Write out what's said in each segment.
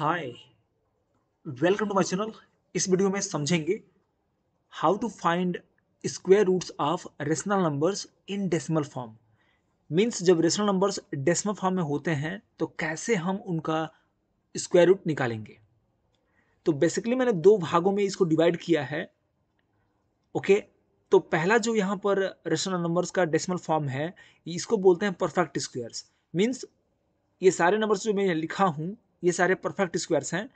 Hi welcome to my channel इस video में समझेंगे how to find square roots of rational numbers in decimal form means जब rational numbers decimal form में होते हैं तो कैसे हम उनका स्क्वायर रूट निकालेंगे तो बेसिकली मैंने दो भागों में इसको डिवाइड किया है ओके okay? तो पहला जो यहाँ पर रेशनल नंबर्स का डेसिमल फॉर्म है इसको बोलते हैं परफेक्ट स्क्वेयर्स मीन्स ये सारे नंबर्स जो मैं लिखा हूँ ये सारे परफेक्ट स्क्वायर्स हैं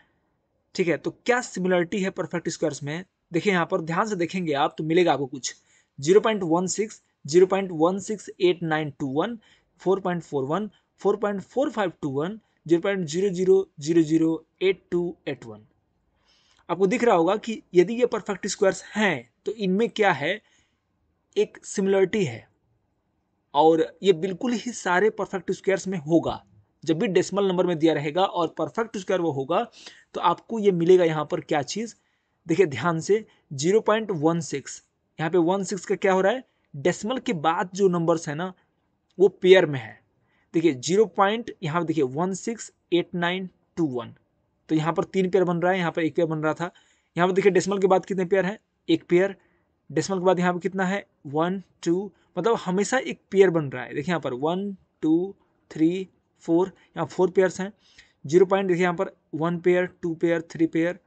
ठीक है तो क्या सिमिलरिटी है परफेक्ट स्क्वायर्स में देखिए यहाँ पर ध्यान से देखेंगे आप तो मिलेगा आपको कुछ zero point one six zero point one six eight nine two one four point four one four point four five two one zero point zero zero zero zero eight two eight one आपको दिख रहा होगा कि यदि ये perfect squares हैं तो इनमें क्या है एक सिमिलरिटी है और ये बिल्कुल ही सारे परफेक्ट स्क्वायर्स में होगा जब भी डेसिमल नंबर में दिया रहेगा और परफेक्ट स्क्वायर वो होगा तो आपको ये मिलेगा यहाँ पर क्या चीज़ देखिए ध्यान से जीरो पॉइंट वन सिक्स यहाँ पे वन सिक्स का क्या हो रहा है डेसिमल के बाद जो नंबर्स है ना वो पेयर में है देखिए जीरो पॉइंट यहाँ देखिए one six eight nine two one तो यहाँ पर तीन पेयर बन रहा है यहाँ पर एक पेयर बन रहा था यहाँ पर देखिए डेसिमल के बाद कितने पेयर हैं एक पेयर डेसिमल के बाद यहाँ पर कितना है वन टू मतलब हमेशा एक पेयर बन रहा है देखिए यहाँ पर वन टू थ्री फोर यहाँ फोर पेयर्स हैं जीरो पॉइंट देखिए यहाँ पर one pair two pair three pair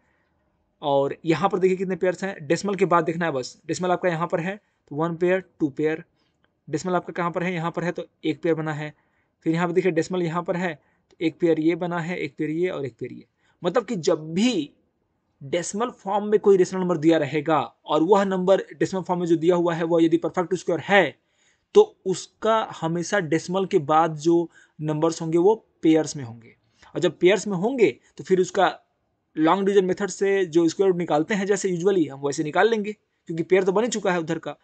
और यहाँ पर देखिए कितने पेयर्स हैं डेसिमल के बाद देखना है बस डेसिमल आपका यहाँ पर है तो one pair two pair decimal आपका कहाँ पर है यहाँ पर है तो एक पेयर बना है फिर यहाँ पर देखिए डेसिमल यहाँ पर है तो एक पेयर ये बना है एक पेयर ये और एक पेयर ये मतलब कि जब भी डेसिमल फॉर्म में कोई रेशनल नंबर दिया रहेगा और वह नंबर डेसिमल फॉर्म में जो दिया हुआ है वह यदि परफेक्ट स्क्वायर है तो उसका हमेशा डेसिमल के बाद जो नंबर्स होंगे वो पेयर्स में होंगे और जब पेयर्स में होंगे तो फिर उसका लॉन्ग डिविजन मेथड से जो स्क्वायर रूट निकालते हैं जैसे यूजुअली हम वैसे निकाल लेंगे क्योंकि पेयर तो बन ही चुका है उधर का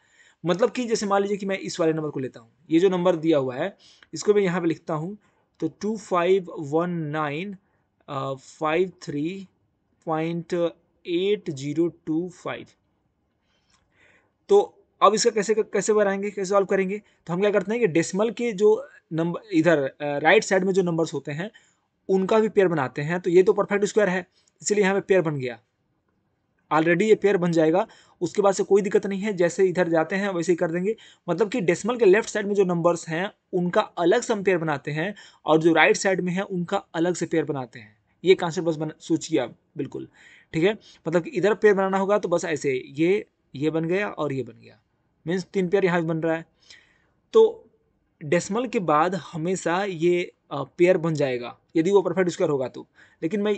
मतलब कि जैसे मान लीजिए कि मैं इस वाले नंबर को लेता हूँ ये जो नंबर दिया हुआ है इसको मैं यहाँ पर लिखता हूँ तो two five one nine five three point eight zero two five तो अब इसका कैसे कैसे बनाएंगे कैसे सॉल्व करेंगे तो हम क्या करते हैं कि डेसिमल के जो नंबर इधर राइट साइड में जो नंबर्स होते हैं उनका भी पेयर बनाते हैं तो ये तो परफेक्ट स्क्वायर है इसीलिए यहाँ पे पेयर बन गया ऑलरेडी ये पेयर बन जाएगा उसके बाद से कोई दिक्कत नहीं है जैसे इधर जाते हैं वैसे ही कर देंगे मतलब कि डेसिमल के लेफ्ट साइड में जो नंबर्स हैं उनका अलग से हम पेयर बनाते हैं और जो राइट साइड में है उनका अलग से पेयर बनाते हैं ये कॉन्सेप्ट बस बना सोचिए आप बिल्कुल ठीक है मतलब कि इधर पेयर बनाना होगा तो बस ऐसे ये ये बन गया और ये बन गया मीन्स तीन पेयर यहाँ बन रहा है तो डेसिमल के बाद हमेशा ये पेयर बन जाएगा यदि वो परफेक्ट स्क्वायर होगा तो लेकिन मैं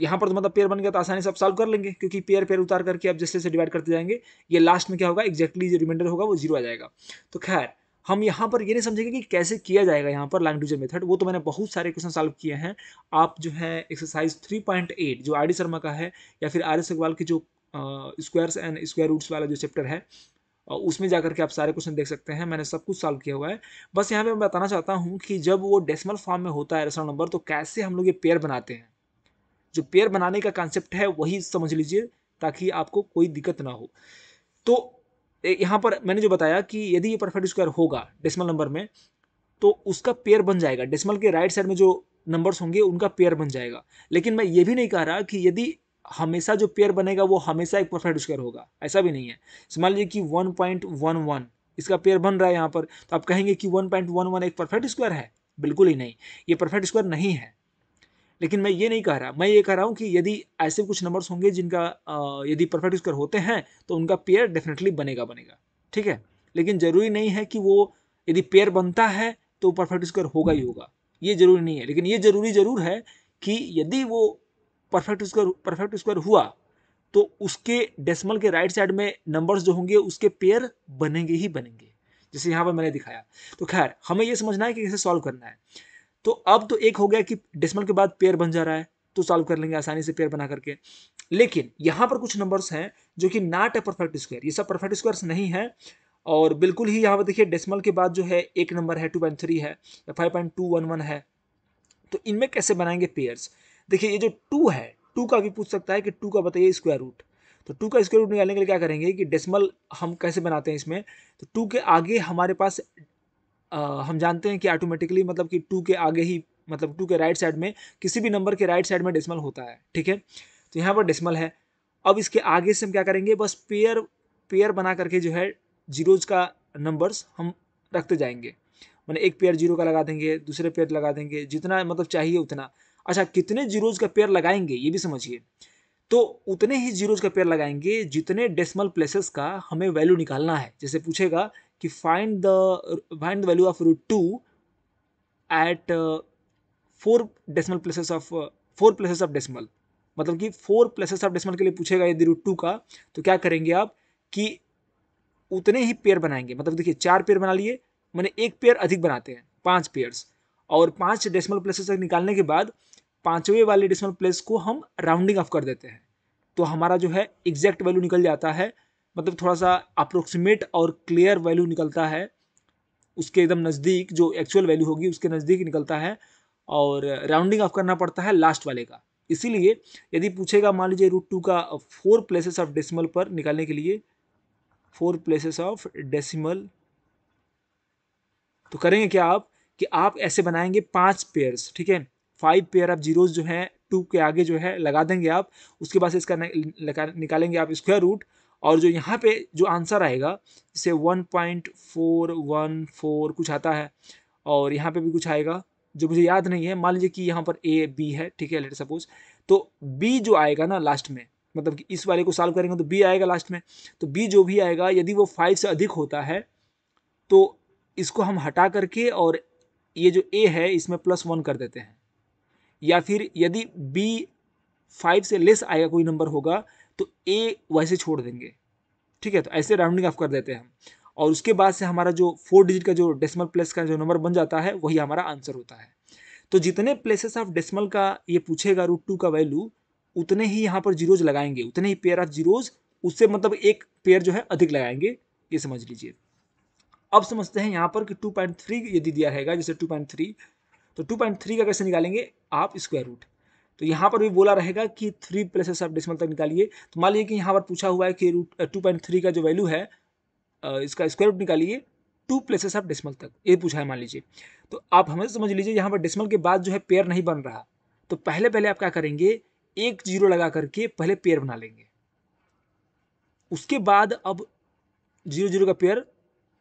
यहाँ पर तो मतलब पेयर बन गया तो आसानी से आप सॉल्व कर लेंगे क्योंकि पेयर पेयर उतार करके आप जैसे जैसे डिवाइड करते जाएंगे ये लास्ट में क्या होगा एक्जैक्टली जो रिमाइंडर होगा वो जीरो आ जाएगा तो खैर हम यहाँ पर ये नहीं समझेंगे कि कैसे किया जाएगा यहाँ पर लैंग्वेजर मेथड वो तो मैंने बहुत सारे क्वेश्चन सॉल्व किए हैं आप जो है एक्सरसाइज एट जो आर डी शर्मा का है या फिर आर एस अग्रवाल के जो स्क्वायर्स एंड स्क्वायर रूट्स वाला जो चैप्टर है उसमें जा करके आप सारे क्वेश्चन देख सकते हैं मैंने सब कुछ सॉल्व किया हुआ है बस यहाँ पे मैं बताना चाहता हूँ कि जब वो डेसिमल फॉर्म में होता है रेशनल नंबर तो कैसे हम लोग ये पेयर बनाते हैं जो पेयर बनाने का कॉन्सेप्ट है वही समझ लीजिए ताकि आपको कोई दिक्कत ना हो तो यहाँ पर मैंने जो बताया कि यदि ये परफेक्ट स्क्वायर होगा डेसिमल नंबर में तो उसका पेयर बन जाएगा डेसिमल के राइट साइड में जो नंबर्स होंगे उनका पेयर बन जाएगा लेकिन मैं ये भी नहीं कह रहा कि यदि हमेशा जो पेयर बनेगा वो हमेशा एक परफेक्ट स्क्वायर होगा ऐसा भी नहीं है मान लीजिए कि वन पॉइंट वन वन इसका पेयर बन रहा है यहाँ पर तो आप कहेंगे कि वन पॉइंट वन वन एक परफेक्ट स्क्वायर है बिल्कुल ही नहीं ये परफेक्ट स्क्वायर नहीं है लेकिन मैं ये नहीं कह रहा मैं ये कह रहा हूँ कि यदि ऐसे कुछ नंबर्स होंगे जिनका यदि परफेक्ट स्क्वायर होते हैं तो उनका पेयर डेफिनेटली बनेगा बनेगा ठीक है लेकिन ज़रूरी नहीं है कि वो यदि पेयर बनता है तो परफेक्ट स्क्वायर होगा ही होगा ये ज़रूरी नहीं है लेकिन ये ज़रूरी ज़रूर है कि यदि वो परफेक्ट स्क्वायर परफेक्ट स्क्वायर हुआ तो उसके डेसिमल के राइट साइड में नंबर्स जो होंगे उसके पेयर बनेंगे ही बनेंगे जैसे यहाँ पर मैंने दिखाया तो खैर हमें ये समझना है कि कैसे सॉल्व करना है तो अब तो एक हो गया कि डेसिमल के बाद पेयर बन जा रहा है तो सॉल्व कर लेंगे आसानी से पेयर बना करके लेकिन यहाँ पर कुछ नंबर्स हैं जो कि नॉट ए परफेक्ट स्क्वायर ये सब परफेक्ट स्क्वायर्स नहीं है और बिल्कुल ही यहाँ पर देखिए डेसिमल के बाद जो है एक नंबर है टू पॉइंट थ्री है या five point two one one है तो इनमें कैसे बनाएंगे पेयर्स देखिए ये जो टू है टू का भी पूछ सकता है कि टू का बताइए स्क्वायर रूट तो टू का स्क्वायर रूट निकालने के लिए क्या करेंगे कि डेसिमल हम कैसे बनाते हैं इसमें तो टू के आगे हमारे पास आ, हम जानते हैं कि ऑटोमेटिकली मतलब कि टू के आगे ही मतलब टू के राइट साइड में किसी भी नंबर के राइट साइड में डेसिमल होता है ठीक है तो यहाँ पर डेसिमल है अब इसके आगे से हम क्या करेंगे बस पेयर पेयर बना करके जो है जीरोज का नंबर्स हम रखते जाएंगे मैंने एक पेयर जीरो का लगा देंगे दूसरे पेयर लगा देंगे जितना मतलब चाहिए उतना अच्छा कितने जीरोज का पेयर लगाएंगे ये भी समझिए तो उतने ही जीरोज का पेयर लगाएंगे जितने डेसिमल प्लेसेस का हमें वैल्यू निकालना है जैसे पूछेगा कि find the find the value of root two at four decimal places of four places of decimal मतलब कि फोर प्लेसेस ऑफ डेसिमल के लिए पूछेगा यदि रूट टू का तो क्या करेंगे आप कि उतने ही पेयर बनाएंगे मतलब देखिए चार पेयर बना लिए मैंने एक पेयर अधिक बनाते हैं पाँच पेयर्स और पाँच डेसिमल प्लेसेस तक निकालने के बाद पाँचवें वाले डेसिमल प्लेस को हम राउंडिंग ऑफ कर देते हैं तो हमारा जो है एग्जैक्ट वैल्यू निकल जाता है मतलब थोड़ा सा अप्रोक्सीमेट और क्लियर वैल्यू निकलता है उसके एकदम नज़दीक जो एक्चुअल वैल्यू होगी उसके नज़दीक निकलता है और राउंडिंग ऑफ करना पड़ता है लास्ट वाले का इसीलिए यदि पूछेगा मान लीजिए रूट टू का फोर प्लेसेस ऑफ डेसिमल पर निकालने के लिए फोर प्लेसेस ऑफ डेसिमल तो करेंगे क्या आप कि आप ऐसे बनाएंगे पांच पेयर्स ठीक है फाइव पेयर ऑफ जीरोज जो हैं टू के आगे जो है लगा देंगे आप उसके बाद इसका निकालेंगे आप स्क्वायर रूट और जो यहाँ पे जो आंसर आएगा जैसे one point four one four कुछ आता है और यहाँ पे भी कुछ आएगा जो मुझे याद नहीं है मान लीजिए कि यहाँ पर ए बी है ठीक है लेट सपोज तो बी जो आएगा ना लास्ट में मतलब कि इस वाले को सॉल्व करेंगे तो बी आएगा लास्ट में तो बी जो भी आएगा यदि वो फाइव से अधिक होता है तो इसको हम हटा करके और ये जो ए है इसमें प्लस वन कर देते हैं या फिर यदि बी फाइव से लेस आएगा कोई नंबर होगा तो ए वैसे छोड़ देंगे ठीक है तो ऐसे राउंडिंग ऑफ कर देते हैं हम और उसके बाद से हमारा जो फोर डिजिट का जो डेसिमल प्लेस का जो नंबर बन जाता है वही हमारा आंसर होता है तो जितने प्लेसेस ऑफ डेसिमल का ये पूछेगा रूट टू का वैल्यू उतने ही यहाँ पर जीरोज लगाएंगे उतने ही पेयर ऑफ जीरोज उससे मतलब एक पेयर जो है अधिक लगाएंगे ये समझ लीजिए अब समझते हैं यहाँ पर कि थ्री यदि दिया रहेगा जैसे थ्री तो टू पॉइंट थ्री का कैसे निकालेंगे आप स्क्वायर रूट तो यहाँ पर भी बोला रहेगा कि थ्री प्लस से आप डेसिमल तक निकालिए तो मान लीजिए कि यहाँ पर पूछा हुआ है कि रूट टू पॉइंट थ्री का जो वैल्यू है uh, इसका स्क्वायर रूट निकालिए टू प्लेसेस ऑफ डेसिमल तक ये पूछा है मान लीजिए तो आप हमेशा समझ लीजिए यहाँ पर डेसिमल के बाद जो है पेयर नहीं बन रहा तो पहले पहले आप क्या करेंगे एक जीरो लगा करके पहले पेयर बना लेंगे उसके बाद अब जीरो जीरो का पेयर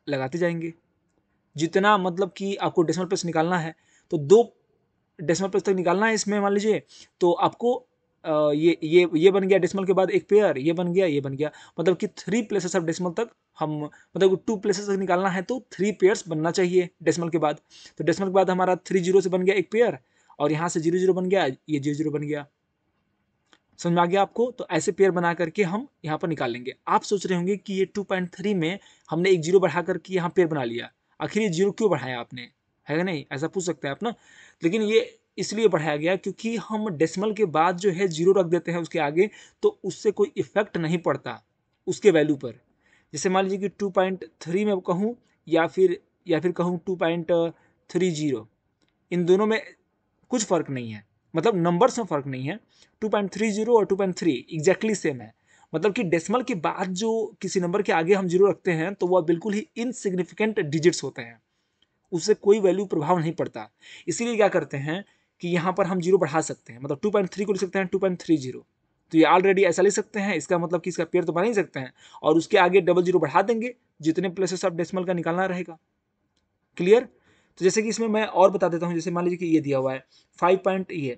लगाते जाएंगे जितना मतलब कि आपको डेसिमल प्लेस निकालना है तो दो डेसिमल प्लेस तक निकालना है इसमें मान लीजिए तो आपको ये ये ये बन गया डेसिमल के बाद एक पेयर ये बन गया ये बन गया मतलब कि थ्री प्लेसेस ऑफ डेसिमल तक हम मतलब टू प्लेसेस तक निकालना है तो थ्री पेयर्स बनना चाहिए डेसिमल के बाद तो डेसिमल के बाद हमारा थ्री जीरो से बन गया एक पेयर और यहाँ से जीरो जीरो बन गया ये जीरो जीरो बन गया समझ में आ गया आपको तो ऐसे पेयर बना करके हम यहाँ पर निकाल लेंगे आप सोच रहे होंगे कि ये टू पॉइंट थ्री में हमने एक जीरो बढ़ा करके यहाँ पेयर बना लिया आखिर ये जीरो क्यों बढ़ाया आपने है कि नहीं ऐसा पूछ सकते हैं आप ना लेकिन ये इसलिए बढ़ाया गया क्योंकि हम डेसिमल के बाद जो है जीरो रख देते हैं उसके आगे तो उससे कोई इफेक्ट नहीं पड़ता उसके वैल्यू पर जैसे मान लीजिए कि टू पॉइंट थ्री में कहूँ या फिर या फिर कहूँ टू पॉइंट थ्री जीरो इन दोनों में कुछ फ़र्क नहीं है मतलब नंबर्स में फ़र्क नहीं है टू पॉइंट थ्री जीरो और two point three exactly same है मतलब कि डेसिमल के बाद जो किसी नंबर के आगे हम जीरो रखते हैं तो वह बिल्कुल ही इनसिग्निफिकेंट डिजिट्स होते हैं उससे कोई वैल्यू प्रभाव नहीं पड़ता इसीलिए क्या करते हैं कि यहाँ पर हम जीरो बढ़ा सकते हैं मतलब टू पॉइंट थ्री को लिख सकते हैं टू पॉइंट थ्री जीरो तो ये ऑलरेडी ऐसा लिख सकते हैं इसका मतलब कि इसका पेयर तो बना ही सकते हैं और उसके आगे डबल जीरो बढ़ा देंगे जितने प्लेसेस आप डेसिमल का निकालना रहेगा क्लियर तो जैसे कि इसमें मैं और बता देता हूँ जैसे मान लीजिए कि ये दिया हुआ है फाइव पॉइंट ये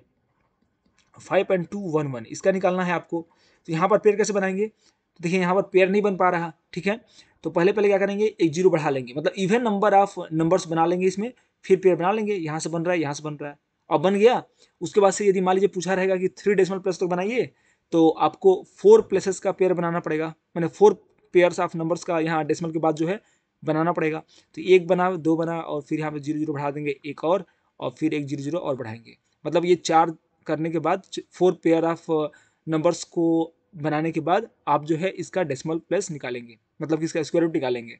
five point two one one इसका निकालना है आपको तो यहाँ पर पेयर कैसे बनाएंगे तो देखिए यहाँ पर पेयर नहीं बन पा रहा ठीक है तो पहले पहले क्या करेंगे एक जीरो बढ़ा लेंगे मतलब इवन नंबर ऑफ नंबर्स बना लेंगे इसमें फिर पेयर बना लेंगे यहाँ से बन रहा है यहाँ से बन रहा है और बन गया उसके बाद से यदि मान लीजिए पूछा रहेगा कि थ्री डेसिमल प्लस तक बनाइए तो आपको फोर प्लेसेस का पेयर बनाना पड़ेगा मैंने फोर पेयर्स ऑफ नंबर्स का यहाँ डेसिमल के बाद जो है बनाना पड़ेगा तो एक बना दो बना और फिर यहाँ पे जीरो जीरो बढ़ा देंगे एक और और फिर एक जीरो जीरो और बढ़ाएंगे मतलब ये चार करने के बाद फोर पेयर ऑफ नंबर्स को बनाने के बाद आप जो है इसका डेसिमल प्लेस निकालेंगे मतलब कि इसका स्क्वायर रूट निकालेंगे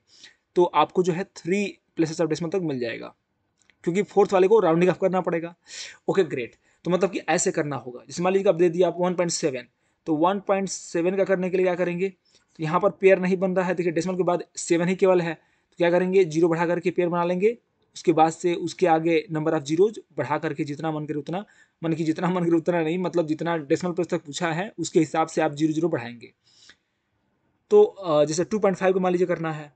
तो आपको जो है थ्री प्लेसेस ऑफ डेसिमल तक मिल जाएगा क्योंकि फोर्थ वाले को राउंडिंग ऑफ करना पड़ेगा ओके ग्रेट तो मतलब कि ऐसे करना होगा जैसे मान लीजिए आप दे दिया आप वन तो सेवन का करने के लिए क्या करेंगे तो यहाँ पर पेयर नहीं बन रहा है देखिए डेसिमल के बाद सेवन ही केवल है तो क्या करेंगे जीरो बढ़ा करके पेयर बना लेंगे उसके बाद से उसके आगे नंबर ऑफ जीरोज बढ़ा करके जितना मन करे उतना मन की जितना मन करे उतना नहीं मतलब जितना डेसिमल प्लेस तक पूछा है उसके हिसाब से आप जीरो जीरो बढ़ाएंगे तो जैसे टू पॉइंट फाइव को मान लीजिए करना है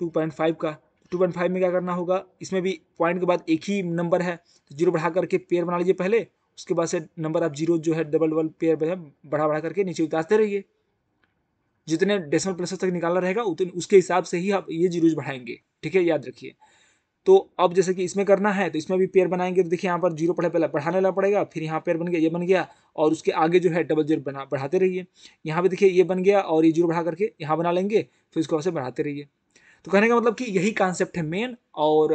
टू पॉइंट फाइव का टू पॉइंट फाइव में क्या करना होगा इसमें भी पॉइंट के बाद एक ही नंबर है तो जीरो बढ़ा करके पेयर बना लीजिए पहले उसके बाद से नंबर ऑफ जीरो जो है डबल डबल पेयर बढ़ा बढ़ा करके नीचे उतारते रहिए जितने डेसिमल प्लेस तक निकालना रहेगा उतने उसके हिसाब से ही आप ये जीरोज बढ़ाएंगे ठीक है याद रखिए तो अब जैसे कि इसमें करना है तो इसमें भी पेयर बनाएंगे तो देखिए यहाँ पर जीरो पढ़े पहले बढ़ाने ला पड़ेगा फिर यहाँ पेयर बन गया ये बन गया और उसके आगे जो है डबल जीरो बना बढ़ाते रहिए यहाँ पर देखिए ये बन गया और ये जीरो बढ़ा करके यहाँ बना लेंगे फिर उसको वैसे बढ़ाते रहिए तो कहने का मतलब कि यही कॉन्सेप्ट है मेन और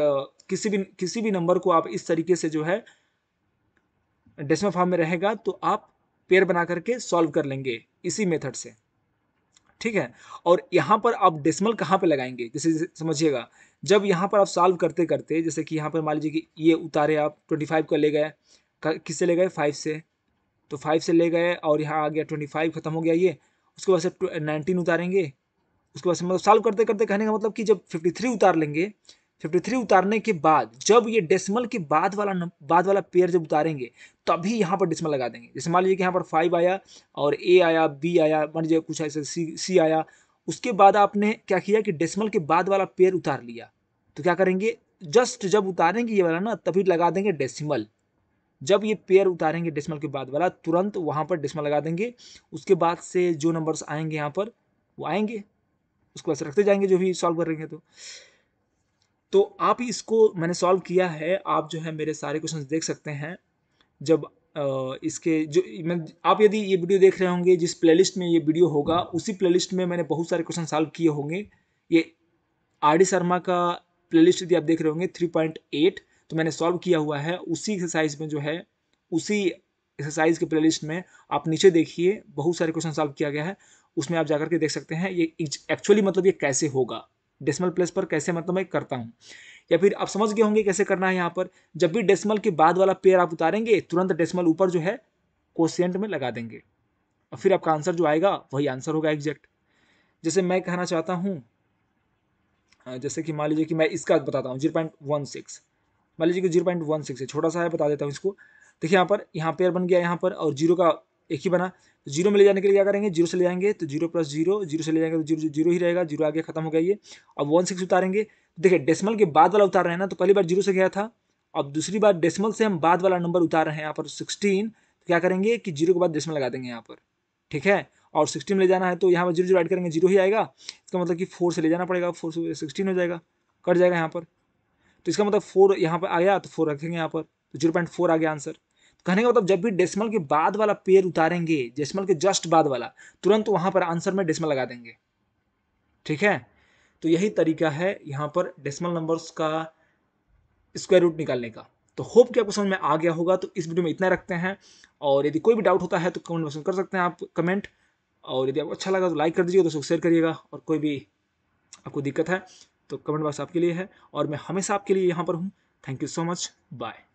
किसी भी किसी भी नंबर को आप इस तरीके से जो है डेसिमल फॉर्म में रहेगा तो आप पेयर बना करके सॉल्व कर लेंगे इसी मेथड से ठीक है और यहाँ पर आप डेसिमल कहाँ पे लगाएंगे जैसे समझिएगा जब यहाँ पर आप सॉल्व करते करते जैसे कि यहाँ पर मान लीजिए कि ये उतारे आप ट्वेंटी फाइव का ले गए किससे ले गए फाइव से तो फाइव से ले गए और यहाँ आ गया ट्वेंटी फाइव खत्म हो गया ये उसके बाद से नाइनटीन उतारेंगे उसके बाद से मतलब सॉल्व करते करते कहने का मतलब कि जब फिफ्टी थ्री उतार लेंगे फिफ्टी थ्री उतारने के बाद जब ये डेसिमल के बाद वाला बाद वाला पेयर जब उतारेंगे तभी यहाँ पर डेसिमल लगा देंगे जैसे मान लीजिए कि यहाँ पर फाइव आया और ए आया बी आया मान लीजिए कुछ ऐसे सी सी आया उसके बाद आपने क्या किया कि डेसिमल के बाद वाला पेयर उतार लिया तो क्या करेंगे जस्ट जब उतारेंगे ये वाला ना तभी लगा देंगे डेसिमल जब ये पेयर उतारेंगे डेसिमल के बाद वाला तुरंत वहाँ पर डेसिमल लगा देंगे उसके बाद से जो नंबर्स आएंगे यहाँ पर वो आएंगे उसको ऐसे रखते जाएंगे जो भी सॉल्व करेंगे तो तो आप इसको मैंने सॉल्व किया है आप जो है मेरे सारे क्वेश्चन देख सकते हैं जब इसके जो मैं आप यदि ये वीडियो देख रहे होंगे जिस प्लेलिस्ट में ये वीडियो होगा उसी प्लेलिस्ट में मैंने बहुत सारे क्वेश्चन सॉल्व किए होंगे ये आर डी शर्मा का प्लेलिस्ट यदि आप देख रहे होंगे थ्री पॉइंट एट तो मैंने सॉल्व किया हुआ है उसी एक्सरसाइज में जो है उसी एक्सरसाइज के प्लेलिस्ट में आप नीचे देखिए बहुत सारे क्वेश्चन सॉल्व किया गया है उसमें आप जाकर के देख सकते हैं ये एक्चुअली मतलब ये कैसे होगा डेसिमल प्लेस पर कैसे मतलब मैं करता हूँ या फिर आप समझ गए होंगे कैसे करना है यहाँ पर जब भी डेसिमल के बाद वाला पेयर आप उतारेंगे तुरंत डेसिमल ऊपर जो है कोसेंट में लगा देंगे और फिर आपका आंसर जो आएगा वही आंसर होगा एग्जैक्ट जैसे मैं कहना चाहता हूँ जैसे कि मान लीजिए कि मैं इसका बताता हूँ जीरो पॉइंट वन सिक्स मान लीजिए कि जीरो पॉइंट वन सिक्स है छोटा सा है बता देता हूँ इसको देखिए यहाँ पर यहाँ पेयर बन गया यहाँ पर और जीरो का एक ही बना तो जीरो में ले जाने के लिए क्या करेंगे जीरो से ले जाएंगे तो जीरो प्लस जीरो जीरो से ले जाएंगे तो जीरो जीरो ही रहेगा जीरो आगे खत्म हो गया ये अब वन सिक्स उतारेंगे तो देखिए डेसिमल के बाद वाला उतार रहे हैं ना तो पहली बार जीरो से गया था अब दूसरी बार डेसिमल से हम बाद वाला नंबर उतार रहे हैं यहाँ पर सिक्सटीन तो क्या करेंगे कि जीरो के बाद डेसिमल लगा देंगे यहाँ पर ठीक है और सिक्सटीन ले जाना है तो यहाँ पर जीरो जीरो ऐड करेंगे जीरो ही आएगा इसका मतलब कि फोर से ले जाना पड़ेगा फोर से सिक्सटीन हो जाएगा कट जाएगा यहाँ पर तो इसका मतलब फोर यहाँ पर आया तो फोर रखेंगे यहाँ पर तो जीरो पॉइंट फोर आ गया आंसर कहने का मतलब जब भी डेसिमल के बाद वाला पेयर उतारेंगे डेसिमल के जस्ट बाद वाला तुरंत वहाँ पर आंसर में डेसिमल लगा देंगे ठीक है तो यही तरीका है यहाँ पर डेसिमल नंबर्स का स्क्वायर रूट निकालने का तो होप कि आपको समझ में आ गया होगा तो इस वीडियो में इतना रखते हैं और यदि कोई भी डाउट होता है तो कमेंट बॉक्स में कर सकते हैं आप कमेंट और यदि आपको अच्छा लगा तो लाइक कर दीजिएगा दोस्तों शेयर करिएगा और कोई भी आपको दिक्कत है तो कमेंट बॉक्स आपके लिए है और मैं हमेशा आपके लिए यहाँ पर हूँ thank you so much bye